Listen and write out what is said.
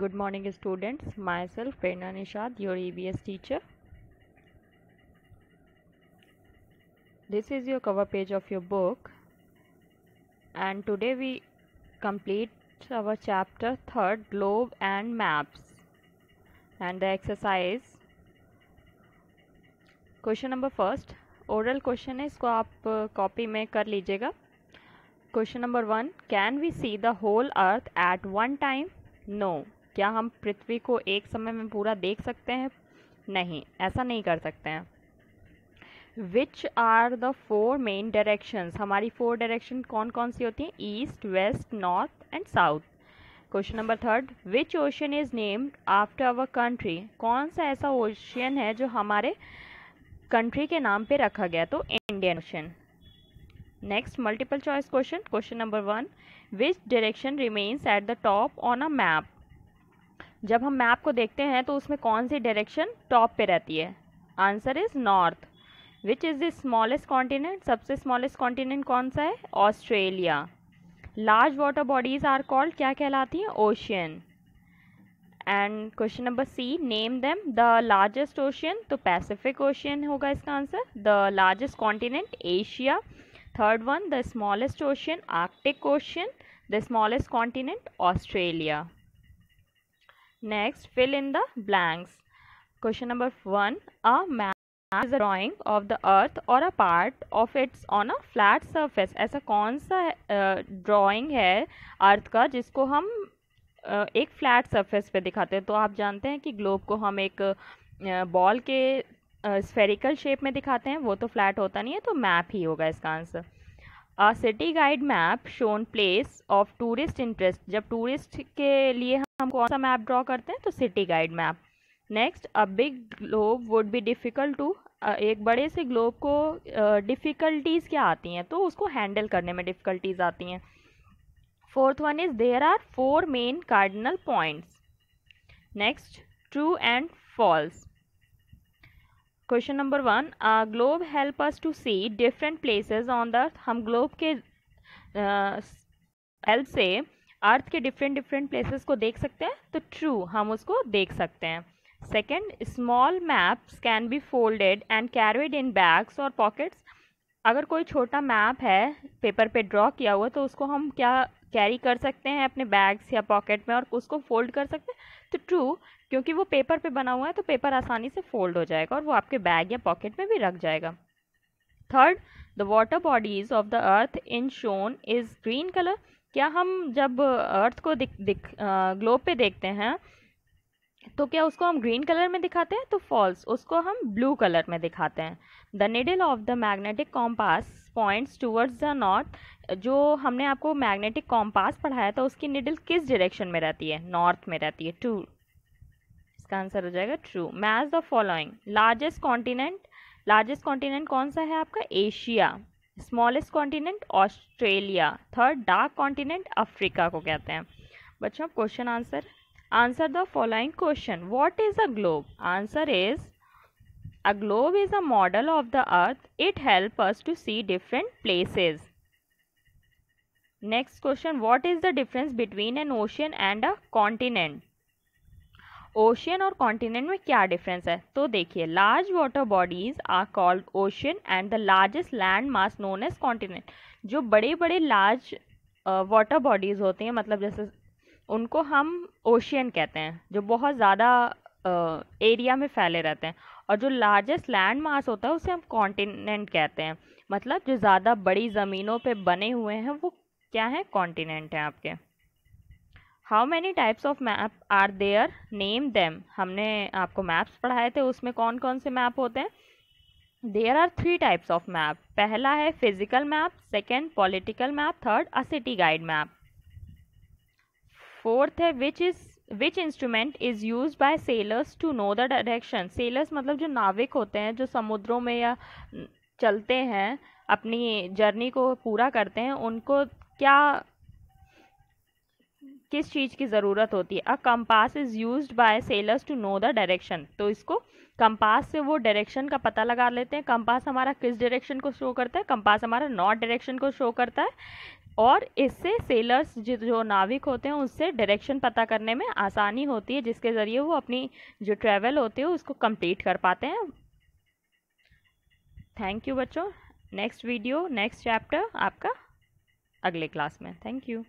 Good morning students. Myself Prerna Nishad, your EBS teacher. This is your cover page of your book and today we complete our chapter 3 globe and maps and the exercise Question number first, oral question is. इसको आप copy uh, में कर लीजिएगा Question number one. Can we see the whole Earth at one time? No. क्या हम पृथ्वी को एक समय में पूरा देख सकते हैं नहीं ऐसा नहीं कर सकते हैं which are the four main directions हमारी फोर डायरेक्शन कौन कौन सी होती हैं east west north and south question number third which ocean is named after our country कौन सा ऐसा ओशन है जो हमारे कंट्री के नाम पे रखा गया तो Indian ocean next multiple choice question question number one which direction remains at the top on a map जब हम मैप को देखते हैं तो उसमें कौन सी डायरेक्शन टॉप पे रहती है answer is north which is the smallest continent सबसे स्मॉलेस्ट कॉन्टिनेंट कौन सा है Australia large water bodies are called क्या कहलाती हैं ocean and question number C name them the largest ocean तो पैसिफिक ओशियन होगा इसका answer the largest continent Asia third one the smallest ocean Arctic ocean the smallest continent Australia next fill in the blanks question number one A map is a drawing of the earth or a part of its on a flat surface. ऐसा कौन सा drawing है अर्थ का जिसको हम एक flat surface पे दिखाते हैं तो आप जानते हैं कि ग्लोब को हम एक बॉल के स्फेरिकल शेप में दिखाते हैं वो तो फ्लैट होता नहीं है तो मैप ही होगा इसका answer a city guide map shown place of tourist interest जब टूरिस्ट के लिए हम हम कौन सा मैप ड्रॉ करते हैं तो city guide map next a big globe would be difficult to एक बड़े से ग्लोब को डिफ़िकल्टीज़ uh, क्या आती हैं तो उसको हैंडल करने में डिफ़िकल्टीज़ आती हैं fourth one is there are four main cardinal points next true and false question number one a globe help us to see different places on the earth हम ग्लोब के हेल्प uh, से अर्थ के different different places को देख सकते हैं तो true हम उसको देख सकते हैं second small maps can be folded and carried in bags और पॉकेट्स अगर कोई छोटा मैप है पेपर पे ड्रॉ किया हुआ तो उसको हम क्या कैरी कर सकते हैं अपने बैग्स या पॉकेट में और उसको फोल्ड कर सकते हैं तो ट्रू क्योंकि वो पेपर पे बना हुआ है तो पेपर आसानी से फोल्ड हो जाएगा और वो आपके बैग या पॉकेट में भी रख जाएगा third the water bodies of the earth in shown is green colour क्या हम जब अर्थ को दिख दिख ग्लोब पे देखते हैं तो क्या उसको हम ग्रीन कलर में दिखाते हैं तो फॉल्स उसको हम ब्लू कलर में दिखाते हैं the needle of the magnetic compass points towards the north जो हमने आपको मैग्नेटिक कॉम्पास पढ़ाया था उसकी निडल किस डायरेक्शन में रहती है नॉर्थ में रहती है टू इसका आंसर हो जाएगा true match the following largest continent largest continent कौन सा है आपका Asia smallest continent Australia third dark continent Africa को कहते हैं बच्चों question answer answer the following question what is a globe answer is a globe is a model of the earth it help us to see different places next question what is the difference between an ocean and a continent ocean और continent में क्या difference है तो देखिए large water bodies are called ocean and the largest land mass known as continent जो बड़े बड़े large water bodies होते हैं मतलब जैसे उनको हम ओशियन कहते हैं जो बहुत ज़्यादा एरिया में फैले रहते हैं और जो लार्जेस्ट लैंड मास होता है उसे हम कॉन्टिनेंट कहते हैं मतलब जो ज़्यादा बड़ी ज़मीनों पे बने हुए हैं वो क्या है कॉन्टिनेंट हैं आपके how many types of map are there name them हमने आपको मैप्स पढ़ाए थे उसमें कौन कौन से मैप होते हैं there are three types of map पहला है physical map second political map third a city guide map fourth है which is which instrument is use by sailors to know the direction sailors मतलब जो नाविक होते हैं जो समुद्रों में या चलते हैं अपनी जर्नी को पूरा करते हैं उनको क्या किस चीज़ की ज़रूरत होती है a compass is use by sailors to know the direction तो इसको कंपास से वो डायरेक्शन का पता लगा लेते हैं कंपास हमारा किस डायरेक्शन को शो करता है कंपास हमारा नॉर्थ डायरेक्शन को शो करता है और इससे सेलर्स जो नाविक होते हैं उससे डायरेक्शन पता करने में आसानी होती है जिसके ज़रिए वो अपनी जो ट्रैवल होती है उसको कंप्लीट कर पाते हैं थैंक यू बच्चों नेक्स्ट वीडियो नेक्स्ट चैप्टर आपका अगले क्लास में थैंक यू